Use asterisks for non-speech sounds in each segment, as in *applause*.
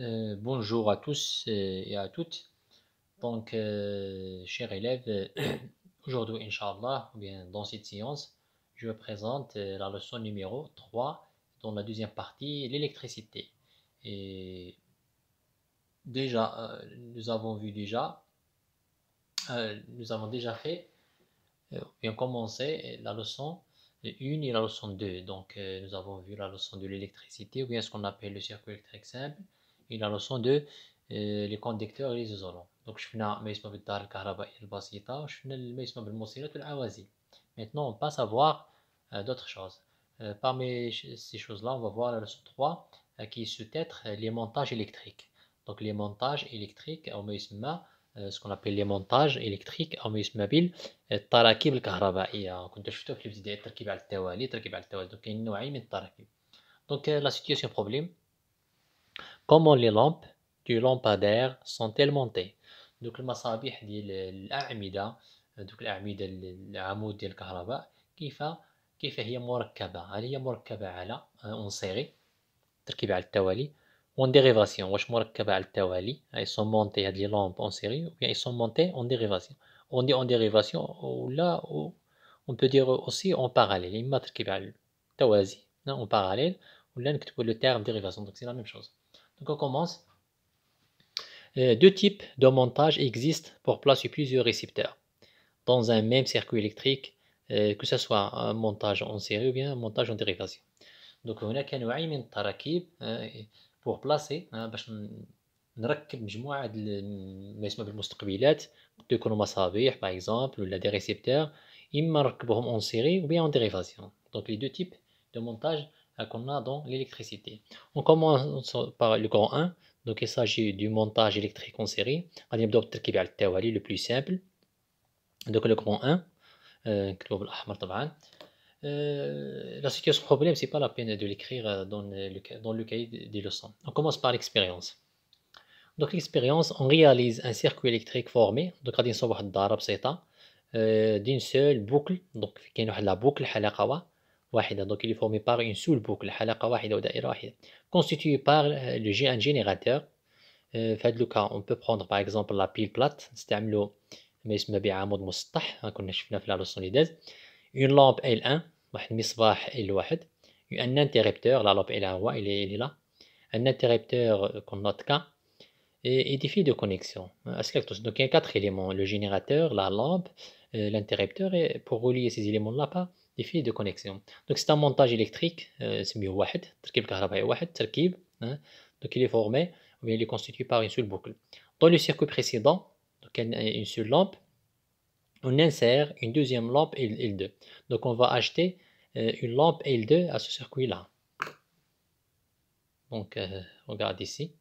Euh, bonjour à tous euh, et à toutes. Donc, euh, chers élèves, *clears throat* aujourd'hui, Inch'Allah, bien, dans cette séance, je vous présente la leçon numéro 3, dans la deuxième partie, l'électricité. Et déjà, nous avons vu déjà, nous avons déjà fait, bien commencé la leçon une et la leçon 2. Donc, nous avons vu la leçon de l'électricité, ou bien ce qu'on appelle le circuit électrique simple, et la notion de euh, les conducteurs et les isolants donc شفنا ما يسمى بالدار الكهربائيه البسيطه وشفنا ما يسمى بالموصلات والعوازل maintenant on passe à voir euh, d'autres choses euh, parmi ces choses là on va voir la leçon 3 qui est sous-titre les montages électriques donc les montages électriques on يسمى ce qu'on appelle les montages électriques او ما يسمى بالتراكيب الكهربائية كنت شفتو في البداية التركيب على التوالي تركيب على التوالي كاين نوعين من التراكيب donc la situation problème comment les lampes du lampadaire sont-elles montées Donc le masabih de l'armida, donc l'Amida, l'amour de l'Karaba, qui fait qui fait hier morkaba, elle est morkaba à euh, en série, terkiba al tawali, On en dérivation, ou morkaba al tawali, elles sont montées à des lampes en série, ou bien ils sont montés en dérivation. On dit en dérivation, ou là, on peut dire aussi en parallèle, il m'a terkiba hein, en parallèle, ou là, on peut le terme dérivation, donc c'est la même chose. Donc on commence. Euh, deux types de montage existent pour placer plusieurs récepteurs dans un même circuit électrique, euh, que ce soit un montage en série ou bien un montage en dérivation. Donc on a نوعين de pour placer باش نركب مجموعة ما يسمى بالمستقبلات de يكونوا مصابيح par exemple ou des récepteurs إما نركبهم en série ou bien en dérivation. Donc les deux types de montage qu'on a dans l'électricité. On commence par le grand 1, donc il s'agit du montage électrique en série. Le plus simple, donc le grand 1, euh, de euh, la situation problème, c'est pas la peine de l'écrire dans le, dans le cahier des leçons. On commence par l'expérience. Donc l'expérience, on réalise un circuit électrique formé, donc à euh, d'une seule boucle, donc qui واحد la boucle donc il est formé par une seule boucle une seule boucle constituée par le générateur euh, on peut prendre par exemple la pile plate c'est à dire le mais c'est un bâton rectangulaire une lampe L1 une lampe L1 un interrupteur la lampe L1 est là un interrupteur comme n'a cas et des fils de connexion donc il y a quatre éléments le générateur la lampe euh, l'interrupteur et pour relier ces éléments là des fils de connexion. Donc c'est un montage électrique, euh, c'est mieux hein. donc il est formé ou bien il est constitué par une seule boucle. Dans le circuit précédent, donc une seule lampe, on insère une deuxième lampe L2. Donc on va acheter euh, une lampe L2 à ce circuit-là. Donc euh, on regarde ici.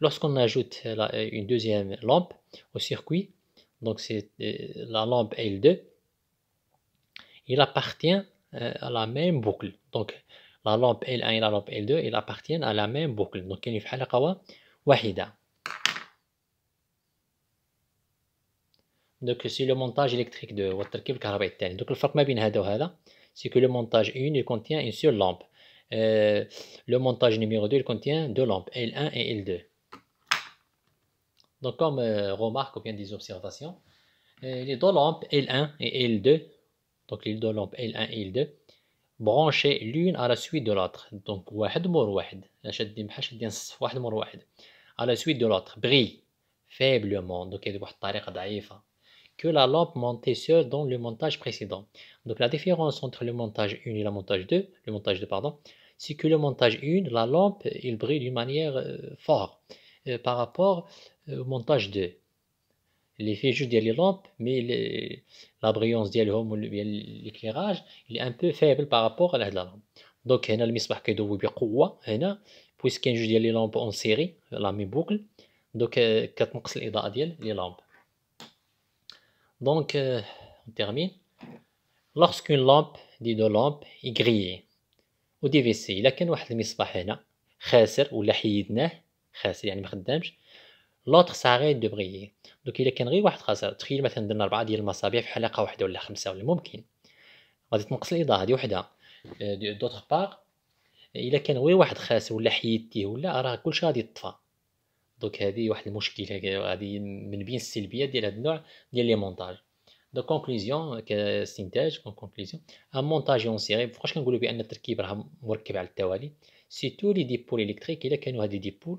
Lorsqu'on ajoute une deuxième lampe au circuit, donc c'est la lampe L2, il appartient euh, à la même boucle. Donc, la lampe L1 et la lampe L2, ils appartiennent à la même boucle. Donc, il y a une wahida. Donc, c'est le montage électrique de Waterkib Karabaitan. Donc, le fait c'est que le montage 1, il contient une seule lampe. Euh, le montage numéro 2, il contient deux lampes, L1 et L2. Donc, comme euh, remarque ou bien des observations, les deux lampes L1 et L2 donc les deux lampes L1 et L2, branchées l'une à la suite de l'autre. Donc, À la suite de l'autre, brille faiblement, donc hein. que la lampe montée seule dans le montage précédent. Donc la différence entre le montage 1 et le montage 2, le montage pardon, c'est que le montage 1, la lampe, il brille d'une manière euh, forte euh, par rapport euh, au montage 2. اللي فيه جوج ديال لي لومب مي لا بريونس ديالهم ديال ليكليراج اللي ان بو فيبل بارابور على هاد لا لامب دونك هنا المصباح كيضوي بقوه هنا بويس كاين جوج ديال لي لامب اون سيري لا مي بوكل دونك كتنقص الاضاءه ديال لي لامب دونك اون تيرمين اون لامب دي دو لامب او دي في سي الا كان واحد المصباح هنا خاسر ولا حيدناه خاسر يعني ما خدامش لوتر ساغي دو بغيي دوك الا كان غير واحد خاسر تخيل مثلا درنا ربعه ديال المصابيح في حلقه واحده ولا خمسه ولا ممكن غادي تنقص الاضاءه هذه وحده آه، دوتر بار الا كان غير واحد خاسر ولا حيدتيه ولا راه كلشي غادي يطفى دوك هذه واحد المشكل غادي من بين السلبيات ديال هذا النوع ديال لي مونتاج دو كونكلوزيون كاستنتاج كونكلوزيون ان مونتاج اون سيري فوقاش كنقولوا بان التركيب راه مركب على التوالي سيتو لي ديبول الكتريك الا كانوا هادي ديبول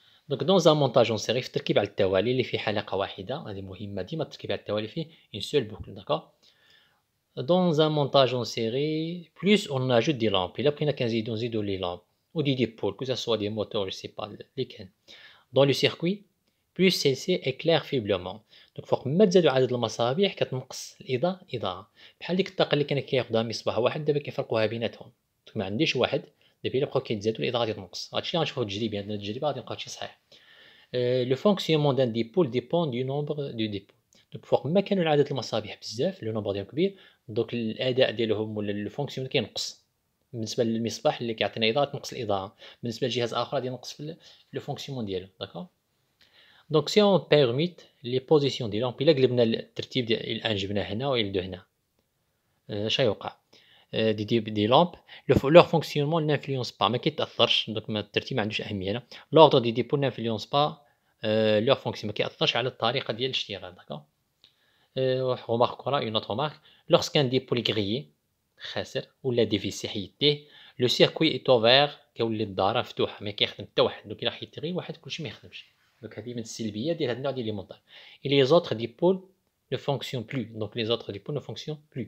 دونك دون ان مونتاج اون سيري في التركيب على التوالي اللي في حلقه واحده هذه مهمه ديما التركيب على التوالي فيه اون سول بوكل داكا دون ان مونتاج اون سيري بلوس اون اجوت دي لامب الا بقينا كنزيدو نزيدو لي لامب ou دي ديبول كو سوا دي موتور moteurs, je ne sais pas lesquels, dans le سي سي celle-ci éclaire فوق ما تزادو عدد المصابيح كتنقص الاضاءه اضاءه بحال ديك الطاقه اللي كان كياخدها مصباح واحد دابا كيفرقوها بيناتهم دونك ما عنديش واحد دابا الا بقاو كيتزادوا الاضاءه غادي تنقص هادشي اللي غنشوفو التجريبي عندنا التجربه غادي نلقاو هادشي صحيح لو فونكسيونمون دان ديبول ديبون دو نومبر دو ديبول دونك فوق ما كانوا العدد المصابيح بزاف لو نومبر ديالهم كبير دوك الاداء ديالهم ولا لو فونكسيون كينقص بالنسبه للمصباح اللي كيعطينا اضاءه تنقص الاضاءه بالنسبه لجهاز اخر غادي ينقص في لو فونكسيون ديالو داكور دونك سي اون بيرميت لي بوزيسيون دي الا قلبنا الترتيب ديال الان جبنا هنا و هنا اش غيوقع دي دي, دي لامب لور فونكسيونمون نانفلونس با ما كيتاثرش دونك الترتيب ما عندوش اهميه هنا لوردر دي ديبو نانفلونس با لور فونكسيون ما كياثرش على الطريقه ديال الاشتغال داكا رومارك كورا اون مارك رومارك لوغسكان دي بولي غريي خاسر ولا ديفيسي حيديه لو سيركوي اي اوفير كيولي الدار مفتوحه ما كيخدم حتى واحد دونك الا حيد غير واحد كلشي ما يخدمش دونك هذه من السلبيه ديال هاد النوع ديال لي مونتاج اي لي زوتر ديبول ne fonctionnent plus. Donc les autres dépôts ne fonctionnent plus.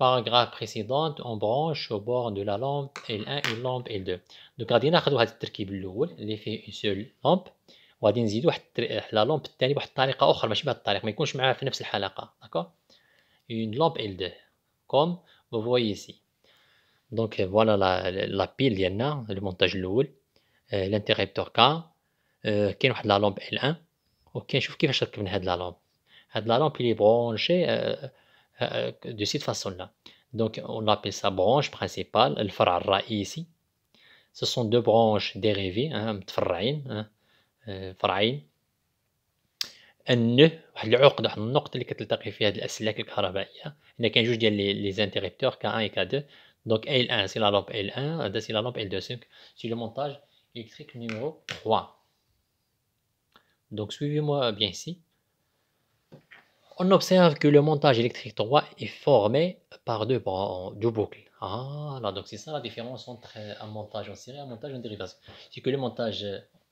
باراغراف بريسيدونت اون برونش او بور دو لا لامب L1 اون لامب L2 دوكا غادي ناخذوا هذا التركيب الاول اللي فيه اون سول لامب وغادي نزيدو واحد لا لامب الثاني بواحد الطريقه اخرى ماشي بهذه الطريقه ما يكونش معاه في نفس الحلقه داكور اون لامب L2 كوم vous voyez ici دونك فوالا لا لا بيل ديالنا المونتاج الاول الانتريبتور كا كاين واحد لا لامب L1 وكنشوف كيفاش ركبنا هاد لا لامب هاد لا لامب اللي برونشي Euh, de cette façon-là. Donc, on appelle ça branche principale, le fara ici. Ce sont deux branches dérivées, un hein, un euh, nœud, les interrupteurs K1 et K2. Donc L1, c'est la lampe L1, c'est la lampe L2. C'est le montage électrique numéro 3. Donc suivez-moi bien ici. On observe que le montage électrique 3 est formé par deux, boucles. Ah, donc c'est ça la différence entre un montage en série et un montage en dérivation. C'est que le montage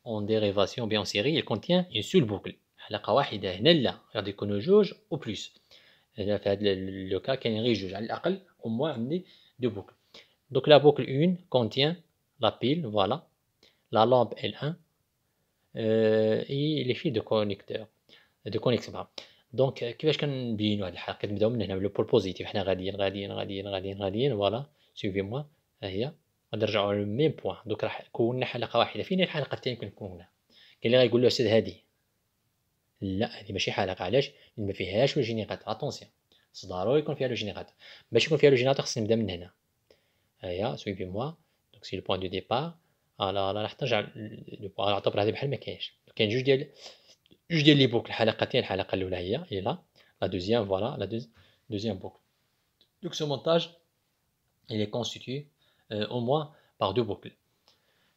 en dérivation, bien en série, il contient une seule boucle. La قواعد هنا لا qu'on qu'on a او بلوس ou plus. هذا لو كا كاين غير a على au moins عندي deux boucles. Donc la boucle 1 contient la pile, voilà, la lampe L1 euh, et les fils de connecteur, de connexion. دونك كيفاش كنبينو هاد الحلقه كنبداو من هنا بول بوزيتيف حنا غاديين غاديين غاديين غاديين غاديين فوالا سيفي موا ها هي غنرجعوا للميم بوان دوك راح كونا حلقه واحده فين الحلقه الثانيه كنكونها كاين اللي غايقول له استاذ هادي لا هادي ماشي حلقه علاش ما فيهاش لو جينيراتور اتونسيون ضروري يكون فيها لو جينيراتور باش يكون فيها لو جينيراتور خصني نبدا من هنا هاهي سيفي موا دونك سي لو بوان دو ديبار انا آه، راح ترجع نعتبر هذه بحال ما كاينش كاين جوج ديال je ديال les boucles la الحلقه boucle Donc ce montage, il est constitué euh, au moins par deux boucles.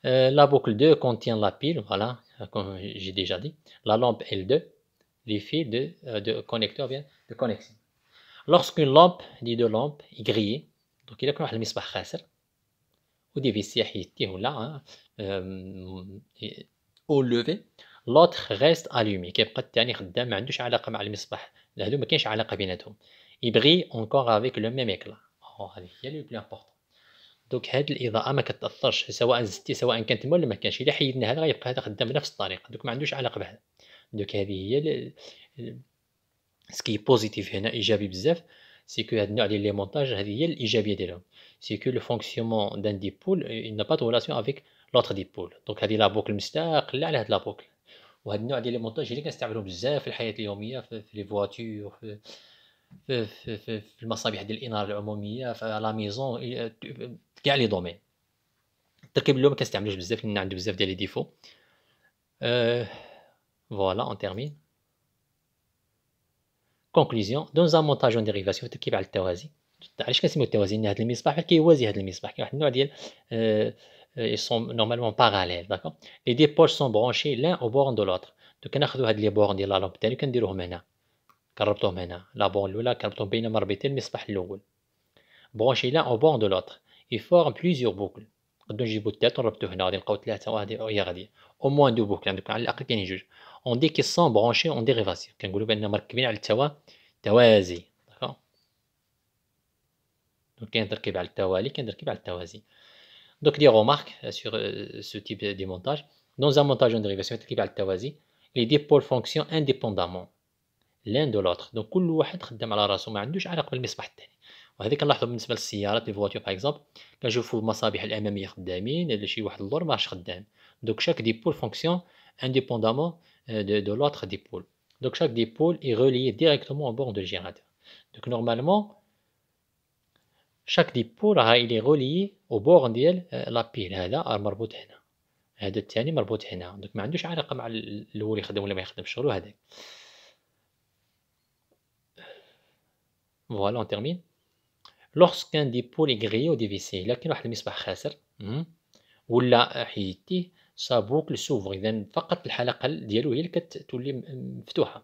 Euh, la boucle 2 contient la pile, voilà, euh, comme j'ai déjà dit, la lampe L2, les fils de, de connecteur bien de connexion. Lorsqu'une lampe, dit deux lampes, est grillée, donc il y a un par ou des qui ou là, hein, au lever, لوتخ غيست الومي كيبقى الثاني خدام ما عندوش علاقه مع المصباح هادو ما كاينش علاقه بيناتهم يبغي اونكور افيك لو ميم اكلا هذه هي لو بلو امبورطون دوك هاد الاضاءه ما كتاثرش سواء زدتي سواء كانت مول ولا ما كانش الا حيدنا هذا غيبقى هذا خدام بنفس الطريقه دوك ما عندوش علاقه بهذا دوك هذه هي سكي بوزيتيف هنا ايجابي بزاف سي كو هاد النوع ديال لي مونتاج هذه هي الايجابيه ديالهم سي كو لو فونكسيونمون دان دي بول ان با ريلاسيون افيك لوتر دي بول دونك هذه لا بوكل مستقله على هاد لا بوكل وهذا النوع ديال المونتاج اللي كنستعملوه بزاف في الحياه اليوميه في لي فواتور في في, في, في, المصابيح ديال الاناره العموميه في لا ميزون كاع لي دومين التركيب الاول مكنستعملوش كنستعملوش بزاف لان عنده بزاف ديال لي ديفو أه، فوالا اون تيرمين كونكلوزيون دون زان مونتاج اون ديريفاسيون تركيب على التوازي علاش كنسميو التوازي ان هذا المصباح كيوازي هذا المصباح كاين واحد النوع ديال أه... ils sont normalement parallèles d'accord les deux poches sont branchées l'un au bord de l'autre Donc, on de ناخذوا les bornes de la lampe l'autre qu'on كنديروهم هنا كربطوهم هنا لا بورن الاولى كربطوهم بين مربطين المصباح الاول برونشي لان او هنا غادي نلقاو ثلاثه هي على جوج على التوالي على التوازي donc, des remarques euh, sur euh, ce type de montage. Dans un montage en dérivation, les deux pôles fonctionnent indépendamment l'un de l'autre. Donc, كل واحد خدام على راسو ما عندوش علاقه بالمصباح الثاني. وهذه كنلاحظوا بالنسبة للسيارات لي فواتور باغ اكزومبل كنشوفوا المصابيح الاماميه خدامين ولا شي واحد de ماش خدام. Donc, chaque dipôle fonctionne indépendamment euh, de, l'autre dipôle. Donc, chaque dipôle est relié directement au bord de générateur. Donc, normalement, شاك ديبو راه إلي غولي أو بورن ديال آه، لابيل هذا مربوط هنا هذا الثاني مربوط هنا دونك ما عندوش علاقه مع الاول يخدم ولا ما يخدمش شغلو هذاك فوالا اون تيرمين ان ديبو لي غري او ديفيسي الا كاين واحد المصباح خاسر ولا حيدتيه سابوك لسوفغ سوفغ اذا فقط الحلقه ديالو هي اللي كتولي مفتوحه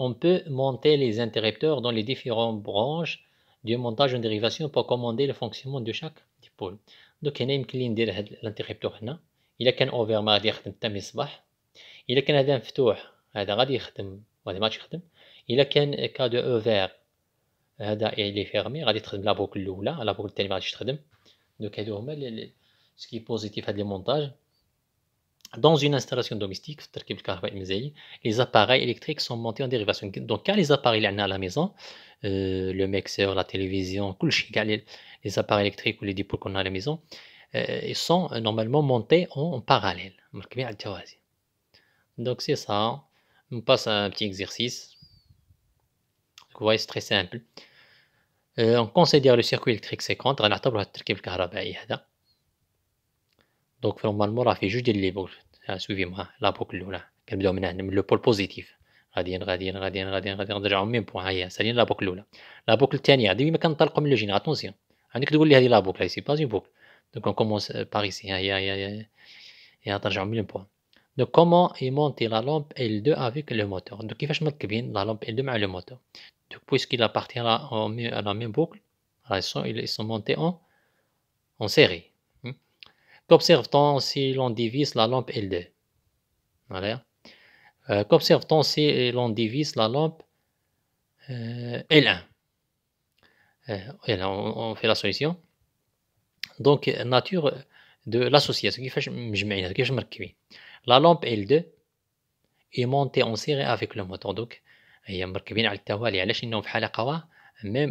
on peut monter les interrupteurs dans les différentes branches du montage en dérivation pour commander le fonctionnement de chaque dipôle. Donc, il y a un clin de l'interrupteur. Il y a un de Il y a un adam ftour. ça a Il y a un cas de over. هذا il fermé غادي تخدم لابوك الاولى لابوك الثاني ما غاديش Donc ce qui est positif à dans une installation domestique, les appareils électriques sont montés en dérivation. Donc, quand les appareils à la maison, euh, le mixeur, la télévision, les appareils électriques ou les dépôts qu'on a à la maison, euh, ils sont euh, normalement montés en, parallèle. Donc, c'est ça. Hein. On passe à un petit exercice. Vous voyez, c'est très simple. on considère le circuit électrique séquent. On a donc normalement, on a fait juste des livres. Hein, suivez-moi. La boucle Lola. Le pôle positif. Radienne, radienne, radienne, radienne. On déjà au même point. cest la boucle Lola. La boucle tienne Il y a un canal comme le génie. Attention. Il y a une boucle ici, pas une boucle. Donc on commence euh, par ici. On est déjà au même point. Donc comment monter la lampe L2 avec le moteur? Donc il va se monter la lampe L2 avec le moteur. Puisqu'il appartient à la même boucle, ils sont montés en série. Qu'observe-t-on si l'on divise la lampe l voilà. Euh, Qu'observe-t-on si l'on divise la lampe euh, L1 euh, on, fait la solution. Donc, nature de l'association. La lampe L2 est montée en série avec le moteur. Donc, même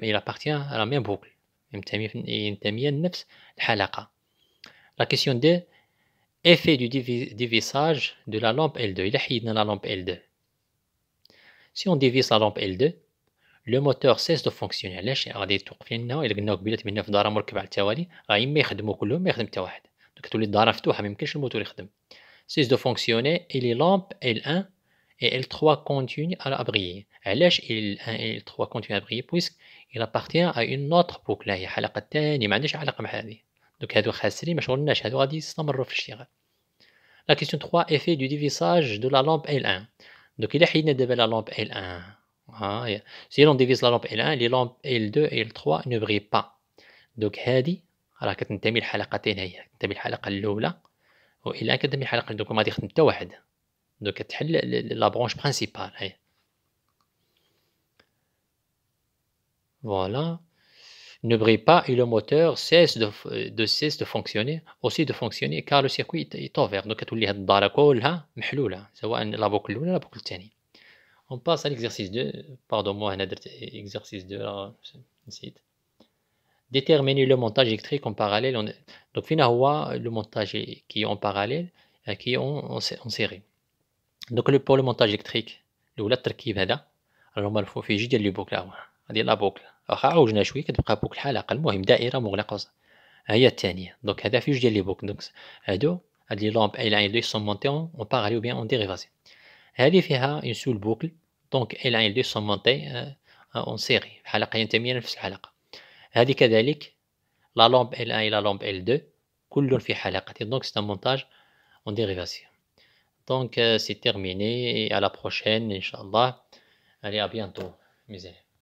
il appartient à la même boucle. La question de Effet du dévissage de la lampe L2. Il dans la lampe L2. Si on dévisse la lampe L2, le moteur cesse de fonctionner. Là, j'ai regardé tout. il y a une mobilité de 9 dollars pour le cabal Tawali. Il y a une mobilité de 9 Donc, tous les sont tout, même que le moteur est Cesse de fonctionner et les lampes L1 et L3 continuent à briller. علاش l 1 l 3 continuent à بويسك puisque بارتيان ا اون اوتر بوك لا هي حلقه ثانيه ما عندهاش علاقه مع دوك هادو خاسرين ما شغلناش هادو غادي يستمروا في الاشتغال لا كيسيون 3 ايفي دو ديفيساج دو لا لامب ال 1 دوك الا حيدنا دابا لا لامب ال 1 ها هي سي لون ديفيز لا لامب ال 1 لي لامب ال 2 ال 3 نو بغي با دوك هادي راه كتنتمي لحلقتين هي كتنتمي الحلقه الاولى والى كتنتمي الحلقه دوك ما غادي يخدم حتى واحد دوك كتحل لا برونش برينسيبال هي فوالا ne brille pas et le moteur cesse de, de, cesse de fonctionner, aussi de fonctionner car le circuit est ouvert. Donc, tu as الدارة كلها محلولة سواء la boucle الأولى la boucle On passe à l'exercice 2. Pardon, moi, هنا درت exercice 2 نسيت. Déterminer le montage électrique en parallèle. Donc, finalement le montage qui est en parallèle euh, qui est en, série. Donc, pour le montage électrique, le التركيب هذا راهو ملفوف في جوج ديال لي بوكل هذه لا بوكل واخا عوجنا شويه كتبقى بوكل حلقه المهم دائره مغلقه هي الثانيه دونك هذا في جوج ديال لي بوكل دونك هادو هاد لي لامب اي لاين دي سون مونتي اون بارالي او بيان اون ديريفاسيون هذه فيها اون سول بوكل دونك اي لاين دي سون مونتي اون سيري حلقه ينتميه لنفس الحلقه هذه كذلك لا لامب ال 1 لا لامب ال 2 كل في حلقه دونك سي مونتاج اون ديريفاسيون Donc, c'est terminé. Et à la prochaine, Inch'Allah. Allez, à bientôt, mes élèves.